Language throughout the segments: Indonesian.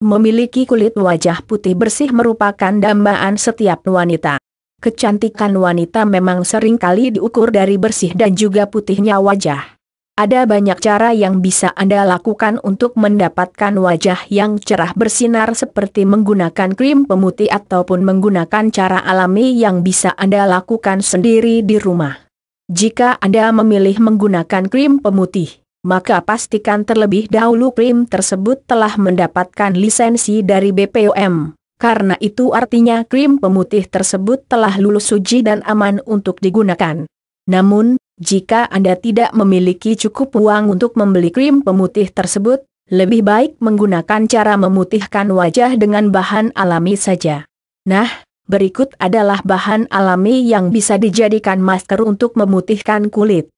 Memiliki kulit wajah putih bersih merupakan dambaan setiap wanita. Kecantikan wanita memang seringkali diukur dari bersih dan juga putihnya wajah. Ada banyak cara yang bisa Anda lakukan untuk mendapatkan wajah yang cerah bersinar seperti menggunakan krim pemutih ataupun menggunakan cara alami yang bisa Anda lakukan sendiri di rumah. Jika Anda memilih menggunakan krim pemutih, maka pastikan terlebih dahulu krim tersebut telah mendapatkan lisensi dari BPOM. Karena itu artinya krim pemutih tersebut telah lulus uji dan aman untuk digunakan. Namun, jika Anda tidak memiliki cukup uang untuk membeli krim pemutih tersebut, lebih baik menggunakan cara memutihkan wajah dengan bahan alami saja. Nah, berikut adalah bahan alami yang bisa dijadikan masker untuk memutihkan kulit.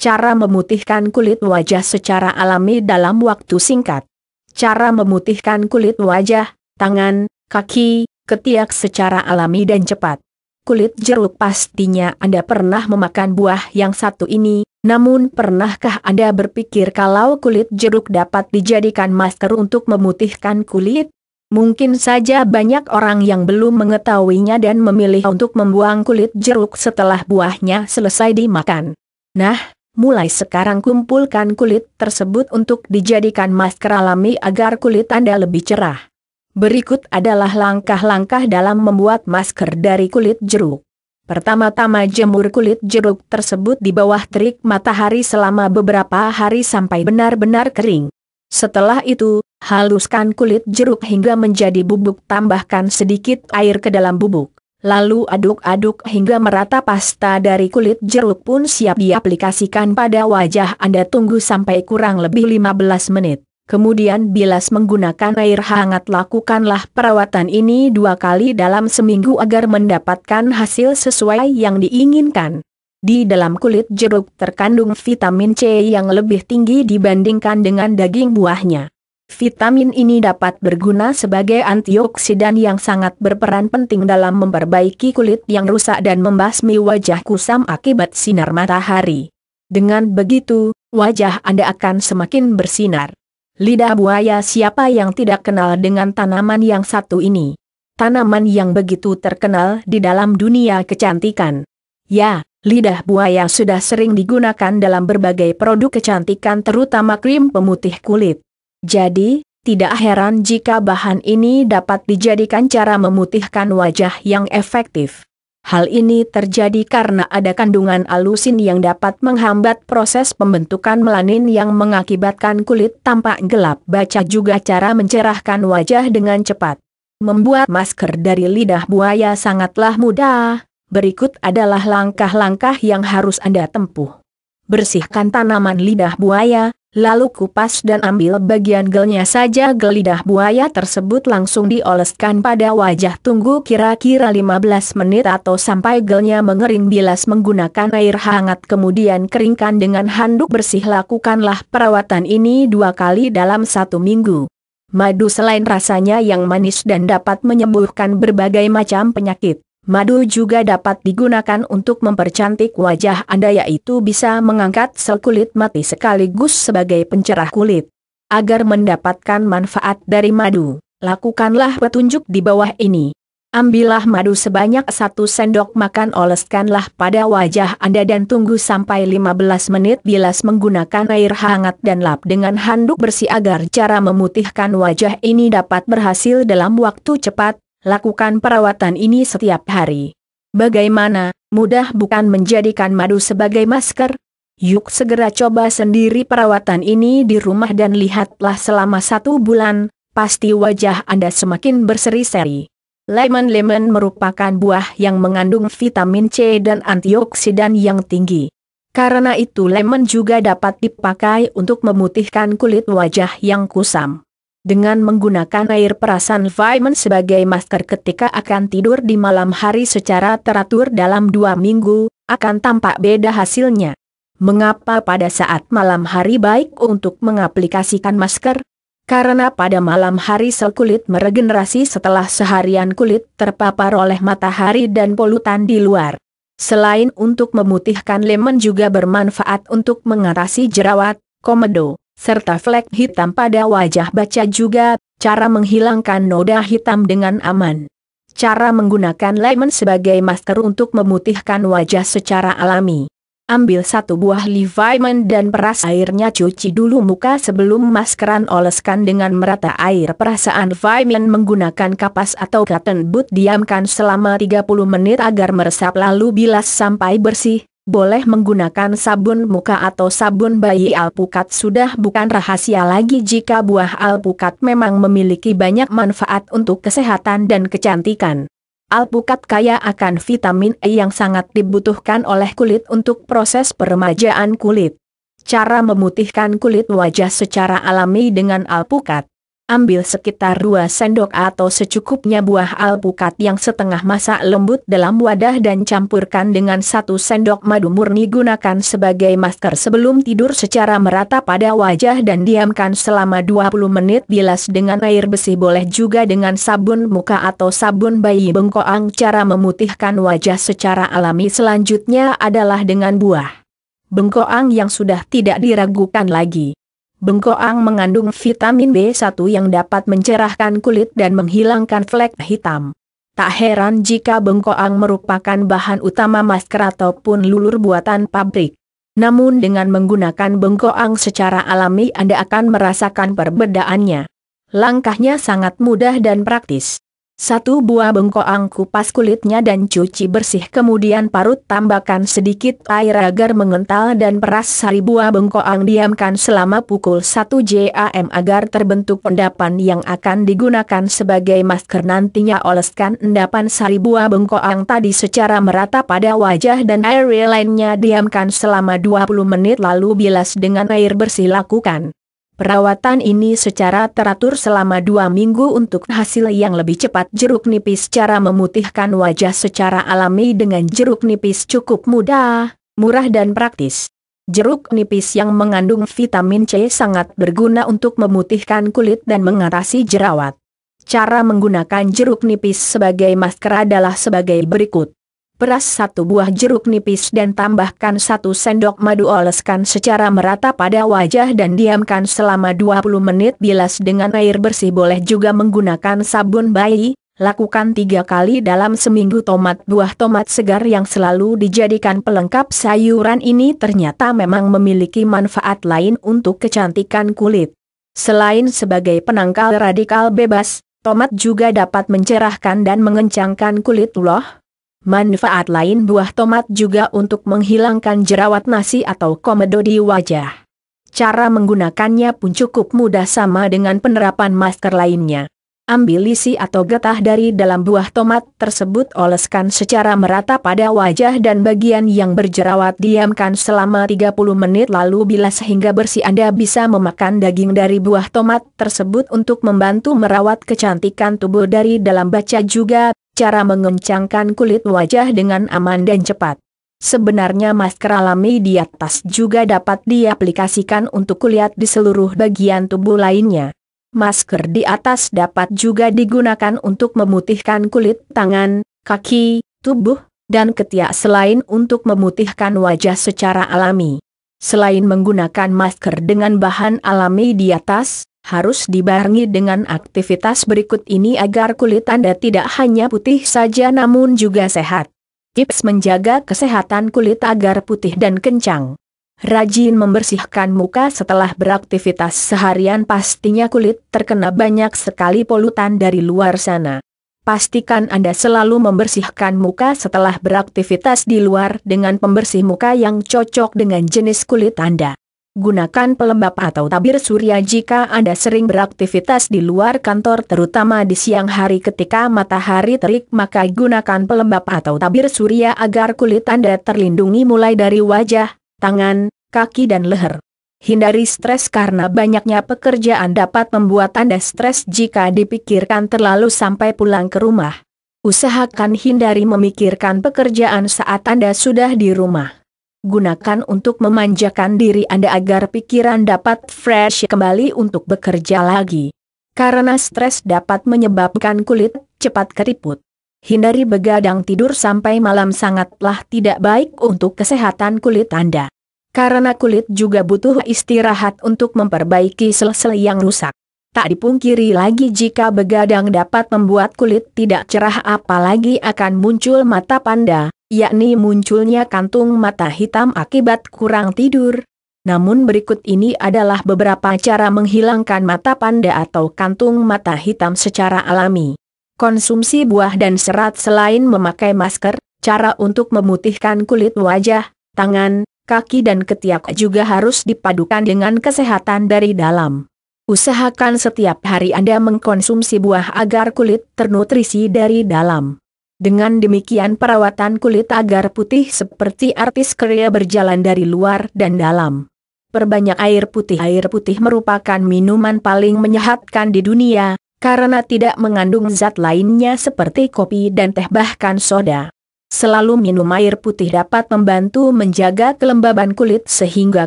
Cara memutihkan kulit wajah secara alami dalam waktu singkat. Cara memutihkan kulit wajah, tangan, kaki, ketiak secara alami dan cepat. Kulit jeruk pastinya Anda pernah memakan buah yang satu ini, namun pernahkah Anda berpikir kalau kulit jeruk dapat dijadikan masker untuk memutihkan kulit? Mungkin saja banyak orang yang belum mengetahuinya dan memilih untuk membuang kulit jeruk setelah buahnya selesai dimakan. Nah, Mulai sekarang kumpulkan kulit tersebut untuk dijadikan masker alami agar kulit Anda lebih cerah. Berikut adalah langkah-langkah dalam membuat masker dari kulit jeruk. Pertama-tama jemur kulit jeruk tersebut di bawah terik matahari selama beberapa hari sampai benar-benar kering. Setelah itu, haluskan kulit jeruk hingga menjadi bubuk tambahkan sedikit air ke dalam bubuk. Lalu aduk-aduk hingga merata pasta dari kulit jeruk pun siap diaplikasikan pada wajah Anda tunggu sampai kurang lebih 15 menit. Kemudian bilas menggunakan air hangat lakukanlah perawatan ini dua kali dalam seminggu agar mendapatkan hasil sesuai yang diinginkan. Di dalam kulit jeruk terkandung vitamin C yang lebih tinggi dibandingkan dengan daging buahnya. Vitamin ini dapat berguna sebagai antioksidan yang sangat berperan penting dalam memperbaiki kulit yang rusak dan membasmi wajah kusam akibat sinar matahari. Dengan begitu, wajah Anda akan semakin bersinar. Lidah buaya siapa yang tidak kenal dengan tanaman yang satu ini? Tanaman yang begitu terkenal di dalam dunia kecantikan. Ya, lidah buaya sudah sering digunakan dalam berbagai produk kecantikan terutama krim pemutih kulit. Jadi, tidak heran jika bahan ini dapat dijadikan cara memutihkan wajah yang efektif. Hal ini terjadi karena ada kandungan alusin yang dapat menghambat proses pembentukan melanin yang mengakibatkan kulit tampak gelap. Baca juga cara mencerahkan wajah dengan cepat. Membuat masker dari lidah buaya sangatlah mudah. Berikut adalah langkah-langkah yang harus Anda tempuh. Bersihkan tanaman lidah buaya, lalu kupas dan ambil bagian gelnya saja gelidah buaya tersebut langsung dioleskan pada wajah tunggu kira-kira 15 menit atau sampai gelnya mengering bilas menggunakan air hangat kemudian keringkan dengan handuk bersih lakukanlah perawatan ini dua kali dalam satu minggu. Madu selain rasanya yang manis dan dapat menyembuhkan berbagai macam penyakit Madu juga dapat digunakan untuk mempercantik wajah Anda yaitu bisa mengangkat sel kulit mati sekaligus sebagai pencerah kulit. Agar mendapatkan manfaat dari madu, lakukanlah petunjuk di bawah ini. Ambillah madu sebanyak satu sendok makan oleskanlah pada wajah Anda dan tunggu sampai 15 menit bilas menggunakan air hangat dan lap dengan handuk bersih agar cara memutihkan wajah ini dapat berhasil dalam waktu cepat lakukan perawatan ini setiap hari. Bagaimana, mudah bukan menjadikan madu sebagai masker? Yuk segera coba sendiri perawatan ini di rumah dan lihatlah selama satu bulan, pasti wajah Anda semakin berseri-seri. Lemon-lemon merupakan buah yang mengandung vitamin C dan antioksidan yang tinggi. Karena itu lemon juga dapat dipakai untuk memutihkan kulit wajah yang kusam. Dengan menggunakan air perasan Vimen sebagai masker ketika akan tidur di malam hari secara teratur dalam dua minggu, akan tampak beda hasilnya. Mengapa pada saat malam hari baik untuk mengaplikasikan masker? Karena pada malam hari sel kulit meregenerasi setelah seharian kulit terpapar oleh matahari dan polutan di luar. Selain untuk memutihkan lemon juga bermanfaat untuk mengatasi jerawat, komedo, serta flek hitam pada wajah baca juga, cara menghilangkan noda hitam dengan aman. Cara menggunakan lemon sebagai masker untuk memutihkan wajah secara alami. Ambil satu buah leviman dan peras airnya cuci dulu muka sebelum maskeran oleskan dengan merata air perasaan leviman menggunakan kapas atau cotton bud diamkan selama 30 menit agar meresap lalu bilas sampai bersih, boleh menggunakan sabun muka atau sabun bayi alpukat sudah bukan rahasia lagi jika buah alpukat memang memiliki banyak manfaat untuk kesehatan dan kecantikan. Alpukat kaya akan vitamin E yang sangat dibutuhkan oleh kulit untuk proses peremajaan kulit. Cara memutihkan kulit wajah secara alami dengan alpukat ambil sekitar dua sendok atau secukupnya buah alpukat yang setengah masak lembut dalam wadah dan campurkan dengan satu sendok madu murni gunakan sebagai masker sebelum tidur secara merata pada wajah dan diamkan selama 20 menit bilas dengan air bersih, boleh juga dengan sabun muka atau sabun bayi bengkoang cara memutihkan wajah secara alami selanjutnya adalah dengan buah bengkoang yang sudah tidak diragukan lagi. Bengkoang mengandung vitamin B1 yang dapat mencerahkan kulit dan menghilangkan flek hitam. Tak heran jika bengkoang merupakan bahan utama masker ataupun lulur buatan pabrik. Namun dengan menggunakan bengkoang secara alami Anda akan merasakan perbedaannya. Langkahnya sangat mudah dan praktis. Satu buah bengkoang kupas kulitnya dan cuci bersih kemudian parut tambahkan sedikit air agar mengental dan peras sari buah bengkoang diamkan selama pukul 1 jam agar terbentuk endapan yang akan digunakan sebagai masker nantinya oleskan endapan sari buah bengkoang tadi secara merata pada wajah dan air lainnya diamkan selama 20 menit lalu bilas dengan air bersih lakukan. Perawatan ini secara teratur selama dua minggu untuk hasil yang lebih cepat jeruk nipis cara memutihkan wajah secara alami dengan jeruk nipis cukup mudah, murah dan praktis. Jeruk nipis yang mengandung vitamin C sangat berguna untuk memutihkan kulit dan mengatasi jerawat. Cara menggunakan jeruk nipis sebagai masker adalah sebagai berikut peras satu buah jeruk nipis dan tambahkan satu sendok madu oleskan secara merata pada wajah dan diamkan selama 20 menit bilas dengan air bersih boleh juga menggunakan sabun bayi, lakukan tiga kali dalam seminggu tomat buah tomat segar yang selalu dijadikan pelengkap sayuran ini ternyata memang memiliki manfaat lain untuk kecantikan kulit. Selain sebagai penangkal radikal bebas, tomat juga dapat mencerahkan dan mengencangkan kulit loh. Manfaat lain buah tomat juga untuk menghilangkan jerawat nasi atau komedo di wajah. Cara menggunakannya pun cukup mudah sama dengan penerapan masker lainnya. Ambil isi atau getah dari dalam buah tomat tersebut oleskan secara merata pada wajah dan bagian yang berjerawat diamkan selama 30 menit lalu bilas sehingga bersih Anda bisa memakan daging dari buah tomat tersebut untuk membantu merawat kecantikan tubuh dari dalam baca juga cara mengencangkan kulit wajah dengan aman dan cepat. Sebenarnya masker alami di atas juga dapat diaplikasikan untuk kulit di seluruh bagian tubuh lainnya. Masker di atas dapat juga digunakan untuk memutihkan kulit tangan, kaki, tubuh, dan ketiak selain untuk memutihkan wajah secara alami. Selain menggunakan masker dengan bahan alami di atas, harus dibarengi dengan aktivitas berikut ini agar kulit Anda tidak hanya putih saja namun juga sehat. Tips menjaga kesehatan kulit agar putih dan kencang. Rajin membersihkan muka setelah beraktivitas seharian pastinya kulit terkena banyak sekali polutan dari luar sana. Pastikan Anda selalu membersihkan muka setelah beraktivitas di luar dengan pembersih muka yang cocok dengan jenis kulit Anda. Gunakan pelembab atau tabir surya jika Anda sering beraktivitas di luar kantor terutama di siang hari ketika matahari terik maka gunakan pelembab atau tabir surya agar kulit Anda terlindungi mulai dari wajah, tangan, kaki dan leher. Hindari stres karena banyaknya pekerjaan dapat membuat Anda stres jika dipikirkan terlalu sampai pulang ke rumah. Usahakan hindari memikirkan pekerjaan saat Anda sudah di rumah gunakan untuk memanjakan diri Anda agar pikiran dapat fresh kembali untuk bekerja lagi. Karena stres dapat menyebabkan kulit cepat keriput. Hindari begadang tidur sampai malam sangatlah tidak baik untuk kesehatan kulit Anda. Karena kulit juga butuh istirahat untuk memperbaiki sel-sel yang rusak. Tak dipungkiri lagi jika begadang dapat membuat kulit tidak cerah apalagi akan muncul mata panda, yakni munculnya kantung mata hitam akibat kurang tidur. Namun berikut ini adalah beberapa cara menghilangkan mata panda atau kantung mata hitam secara alami. Konsumsi buah dan serat selain memakai masker, cara untuk memutihkan kulit wajah, tangan, kaki dan ketiak juga harus dipadukan dengan kesehatan dari dalam. Usahakan setiap hari Anda mengkonsumsi buah agar kulit ternutrisi dari dalam. Dengan demikian perawatan kulit agar putih seperti artis Korea berjalan dari luar dan dalam. Perbanyak air putih Air putih merupakan minuman paling menyehatkan di dunia, karena tidak mengandung zat lainnya seperti kopi dan teh bahkan soda. Selalu minum air putih dapat membantu menjaga kelembaban kulit sehingga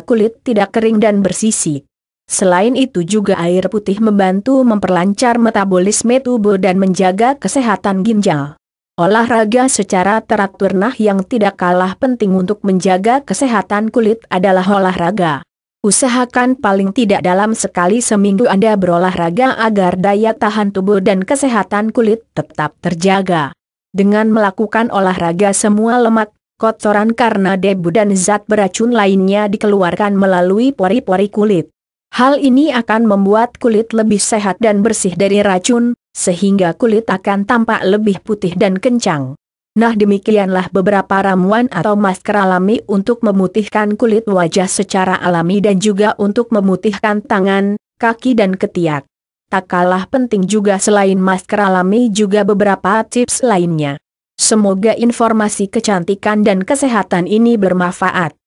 kulit tidak kering dan bersisik. Selain itu juga air putih membantu memperlancar metabolisme tubuh dan menjaga kesehatan ginjal. Olahraga secara teratur nah yang tidak kalah penting untuk menjaga kesehatan kulit adalah olahraga. Usahakan paling tidak dalam sekali seminggu Anda berolahraga agar daya tahan tubuh dan kesehatan kulit tetap terjaga. Dengan melakukan olahraga semua lemak, kotoran karena debu dan zat beracun lainnya dikeluarkan melalui pori-pori kulit. Hal ini akan membuat kulit lebih sehat dan bersih dari racun, sehingga kulit akan tampak lebih putih dan kencang. Nah demikianlah beberapa ramuan atau masker alami untuk memutihkan kulit wajah secara alami dan juga untuk memutihkan tangan, kaki dan ketiak. Tak kalah penting juga selain masker alami juga beberapa tips lainnya. Semoga informasi kecantikan dan kesehatan ini bermanfaat.